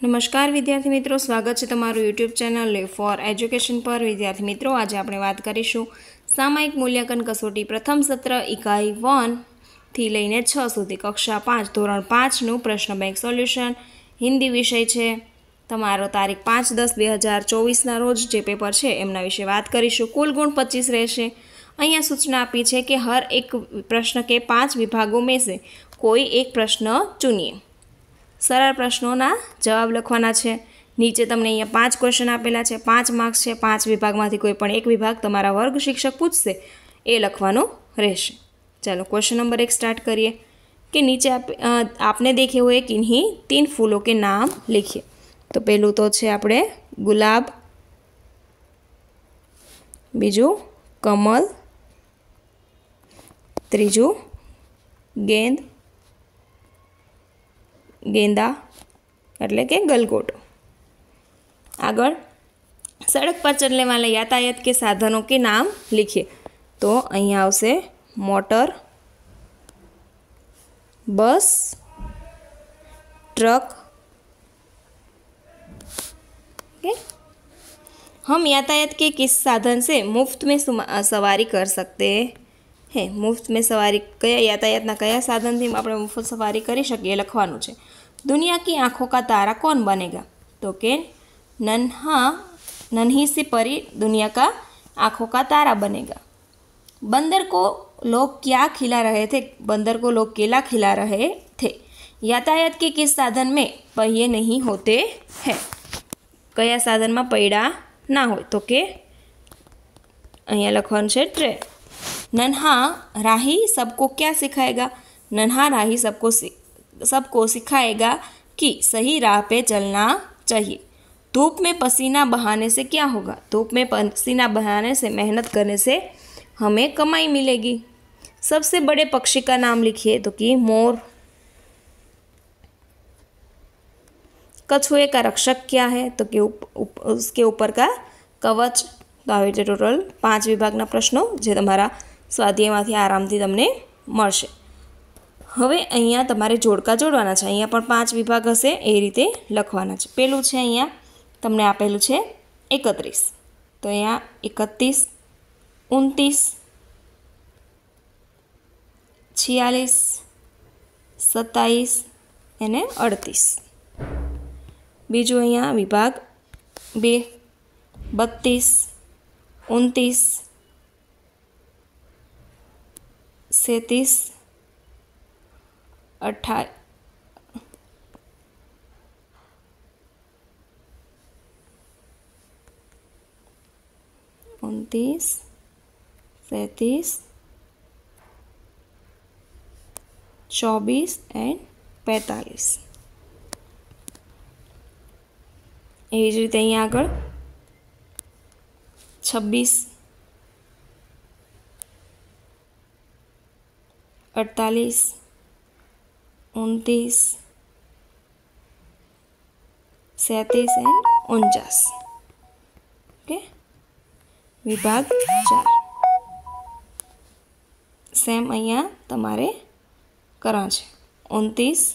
નમસ્કાર વિદ્યાર્થી મિત્રો સ્વાગત છે તમારું યુટ્યુબ ચેનલ ફોર એજ્યુકેશન પર વિદ્યાર્થી મિત્રો આજે આપણે વાત કરીશું સામાયિક મૂલ્યાંકન કસોટી પ્રથમ સત્ર ઇકાઈ વનથી લઈને છ સુધી કક્ષા પાંચ ધોરણ પાંચનું પ્રશ્ન બેંક સોલ્યુશન હિન્દી વિષય છે તમારો તારીખ પાંચ દસ બે હજાર ચોવીસના રોજ જે પેપર છે એમના વિશે વાત કરીશું કુલ ગુણ પચીસ રહેશે અહીંયા સૂચના આપી છે કે હર એક પ્રશ્ન કે પાંચ વિભાગો મેસે કોઈ એક પ્રશ્ન ચૂનીએ સરળ પ્રશ્નોના જવાબ લખવાના છે નીચે તમને અહીંયા પાંચ ક્વેશ્ચન આપેલા છે પાંચ માર્ક્સ છે પાંચ વિભાગમાંથી કોઈ પણ એક વિભાગ તમારા વર્ગ શિક્ષક પૂછશે એ લખવાનો રહેશે ચાલો ક્વેશ્ચન નંબર એક સ્ટાર્ટ કરીએ કે નીચે આપ આપને દેખે હોય કિન્હી તીન ફૂલો કે નામ લખીએ તો પહેલું તો છે આપણે ગુલાબ બીજું કમલ ત્રીજું ગેંદ ગેંદા એટલે કે ગલગોટો આગળ સડક પર ચલને વાળા યાતાયાત કે સાધનો કે નામ લખીએ તો અહીંયા આવશે મોટર બસ ટ્રક ओके हम यातायात के किस साधन से मुफ्त में सवारी कर सकते हैं મુફ્ત મેં સવારી કયા યાતાયાતના કયા સાધનથી આપણે મુફત સવારી કરી શકીએ લખવાનું છે दुनिया की आंखों का तारा कौन बनेगा तो के नन्हा नन्ही सी परी दुनिया का आंखों का तारा बनेगा बंदर को लोग क्या खिला रहे थे बंदर को लोग केला खिला रहे थे यातायात के किस साधन में पहिए नहीं होते हैं कया साधन में पैडा ना हो तो के લખવાનું છે नन्हा राही सबको क्या सिखाएगा नन्हा राही सबको સબકો सबको सिखाएगा कि सही राह पे चलना चाहिए धूप में पसीना बहाने से क्या होगा धूप में पसीना बहाने से मेहनत करने से हमें कमाई मिलेगी सबसे बड़े पक्षी का नाम लिखिए तो कि मोर कछुए का रक्षक क्या है तो कि उप, उप, उसके ऊपर का कवच તો આવી રીતે ટોટલ પાંચ વિભાગના પ્રશ્નો જે તમારા સ્વાધ્યાયમાંથી से तमने मैं હવે અહીંયા તમારે જોડકા જોડવાના છે અહીંયા પણ પાંચ વિભાગ હશે એ રીતે લખવાના છે પેલું છે અહીંયા તમને આપેલું છે એકત્રીસ તો અહીંયા એકત્રીસ ઉનત્રીસ છિયાલીસ સત્તાવીસ અને અડતીસ બીજું અહીંયા વિભાગ બે બત્રીસ ઉનત્રીસ સેત્રીસ अठारह उनतीस सैंतीस चौबीस एंड पैंतालीस एज रीते अँ आग छब्बीस अड़तालीस उनतीस सैंतीस एंड उनचास ओके विभाग चार सेम अँ तेरे करा उनतीस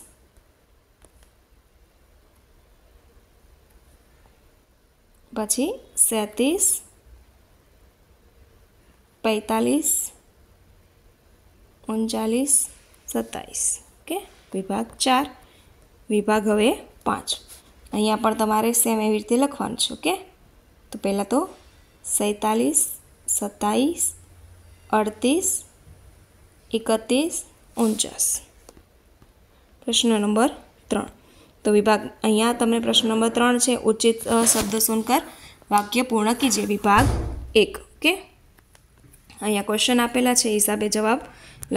पची सैंतीस पैंतालीस उनचालीस सत्ताईस ओके okay? વિભાગ ચાર વિભાગ હવે પાંચ અહીંયા પણ તમારે સેમ એવી રીતે લખવાનું છે ઓકે તો પહેલાં તો સૈતાલીસ સત્તાવીસ અડતીસ એકત્રીસ ઉનચાસ પ્રશ્ન નંબર ત્રણ તો વિભાગ અહીંયા તમને પ્રશ્ન નંબર ત્રણ છે ઉચિત શબ્દ સુનકર વાક્ય પૂર્ણ કીજે વિભાગ એક ઓકે અહીંયા ક્વેશ્ચન આપેલા છે હિસાબે જવાબ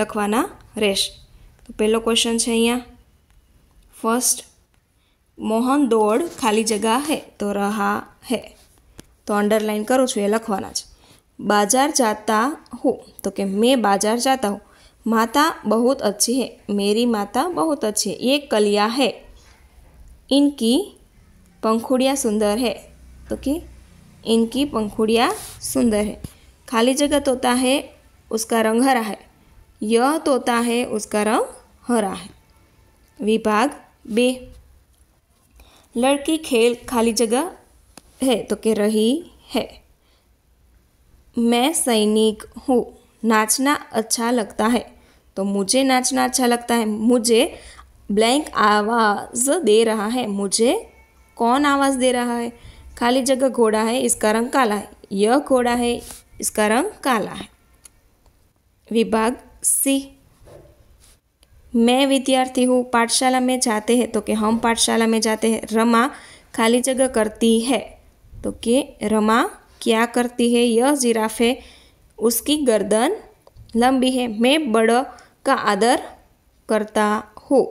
લખવાના રહેશે तो પહેલો क्वेश्चन है अँ फर्स्ट मोहन दौड़ खाली जगह है तो रहा है तो अंडरलाइन કરું છું એ बाजार जाता हो तो कि मैं बाजार जाता हूँ माता बहुत अच्छी है मेरी माता बहुत अच्छी है ये कलिया है इनकी पंखुड़िया सुंदर है तो कि इनकी पंखुड़िया सुंदर है खाली जगह तोता है उसका रंग हरा है यह तोता है उसका रंग हो रहा है विभाग बे लड़की खेल खाली जगह है तो कह रही है मैं सैनिक हूँ नाचना अच्छा लगता है तो मुझे नाचना अच्छा लगता है मुझे ब्लैंक आवाज़ दे रहा है मुझे कौन आवाज़ दे रहा है खाली जगह घोड़ा है इसका रंग काला है यह घोड़ा है इसका रंग काला है विभाग सी मैं विद्यार्थी हूँ पाठशाला में जाते हैं तो कि हम पाठशाला में जाते हैं रमा खाली जगह करती है तो कि रमा क्या करती है यह जिराफे उसकी गर्दन लंबी है मैं बड़ का आदर करता हूँ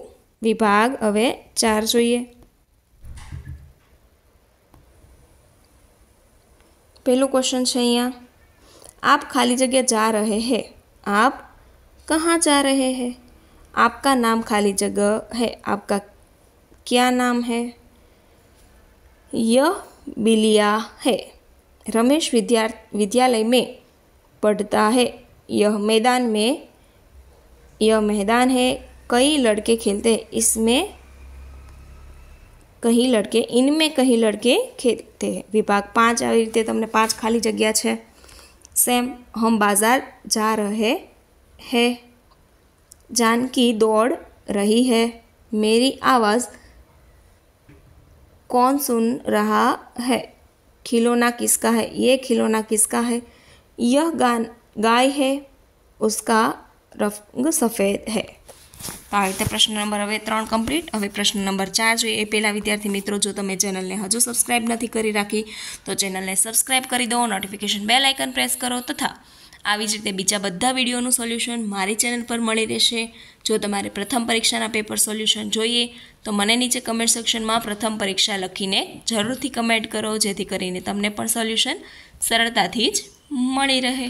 विभाग अवे चार જોઈએ पहलू क्वेश्चन છે अँ आप खाली जगह जा रहे हैं आप कहाँ जा रहे हैं आपका नाम खाली जगह है आपका क्या नाम है यह बिलिया है रमेश विद्या विद्यालय में पढ़ता है यह मैदान में यह मैदान है कई लड़के खेलते हैं इसमें लड़के इनमें कई लड़के खेलते हैं विभाग पाँच આવી रीते तो पाँच खाली जगह है सेम हम बाज़ार जा रहे हैं जानकी दौड़ रही है मेरी आवाज़ कौन सुन रहा है खिलौना किसका है ये खिलौना किसका है यह गान गाय है उसका रंग सफ़ेद है तो आ रीते प्रश्न नंबर हम तरह कम्प्लीट हमें प्रश्न नंबर चार जो ये पेला विद्यार्थी मित्रों जो तुम चेनल ने हजू सब्सक्राइब नहीं करी तो चेनल ने सब्सक्राइब कर दो नोटिफिकेशन बेल आइकन प्रेस करो तथा तो આવી જ રીતે બીજા બધા વિડીયોનું સોલ્યુશન મારી ચેનલ પર મળી રહેશે જો તમારે પ્રથમ પરીક્ષાના પેપર સોલ્યુશન જોઈએ તો મને નીચે કમેન્ટ સેક્શનમાં પ્રથમ પરીક્ષા લખીને જરૂરથી કમેન્ટ કરો જેથી કરીને તમને પણ સોલ્યુશન સરળતાથી જ મળી રહે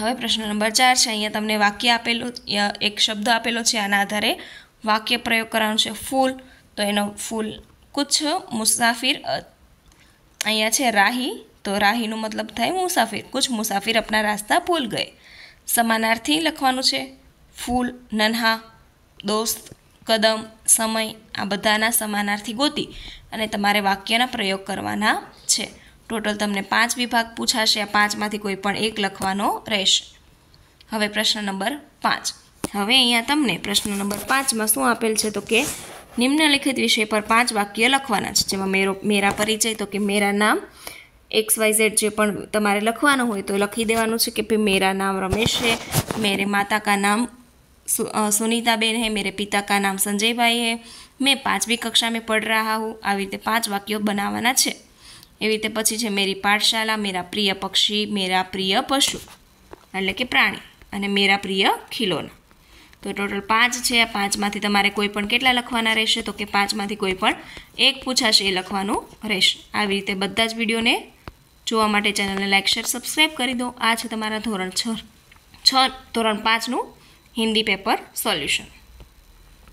હવે પ્રશ્ન નંબર ચાર છે અહીંયા તમને વાક્ય આપેલું એક શબ્દ આપેલો છે આના આધારે વાક્ય પ્રયોગ કરવાનો છે ફૂલ તો એનો ફૂલ કુછ મુસાફિર અહીંયા છે રાહી તો રાહીનું મતલબ થાય મુસાફિર કુછ મુસાફિર અપના રાસ્તા ભૂલ ગયે સમાનાર્થી લખવાનું છે ફૂલ નન્હા દોસ્ત કદમ સમય આ બધાના સમાનાર્થી ગોતી અને તમારે વાક્યના પ્રયોગ કરવાના છે ટોટલ તમને પાંચ વિભાગ પૂછાશે આ પાંચમાંથી કોઈ પણ એક લખવાનો રહેશે હવે પ્રશ્ન નંબર પાંચ હવે અહીંયા તમને પ્રશ્ન નંબર પાંચમાં શું આપેલ છે તો કે નિમ્નલિખિત વિષય પર પાંચ વાક્ય લખવાના છે જેમાં મેરો મેરા પરિચય તો કે મેરા નામ એક્સ વાય ઝેડ જે પણ તમારે લખવાનું હોય તો લખી દેવાનું છે કે ભાઈ મેરા નામ રમેશ છે મેરે માતા કા નામ સુનીતાબેન હે મેરે પિતા કા નામ સંજયભાઈ હે મેં પાંચમી કક્ષા મેં પડ રહ્યા હું આવી રીતે પાંચ વાક્યો બનાવવાના છે એવી રીતે પછી છે મેરી પાઠશાલા મેરા પ્રિય પક્ષી મેરા પ્રિય પશુ એટલે કે પ્રાણી અને મેરા પ્રિય ખીલોના તો ટોટલ પાંચ છે આ પાંચમાંથી તમારે કોઈ પણ કેટલા લખવાના રહેશે તો કે પાંચમાંથી કોઈ પણ એક પૂછાશે એ લખવાનું રહેશે આવી રીતે બધા જ વિડીયોને જોવા માટે ચેનલને લાઇક શેર સબસ્ક્રાઈબ કરી દો આ છે તમારા ધોરણ છ છ ધોરણ પાંચનું હિન્દી પેપર સોલ્યુશન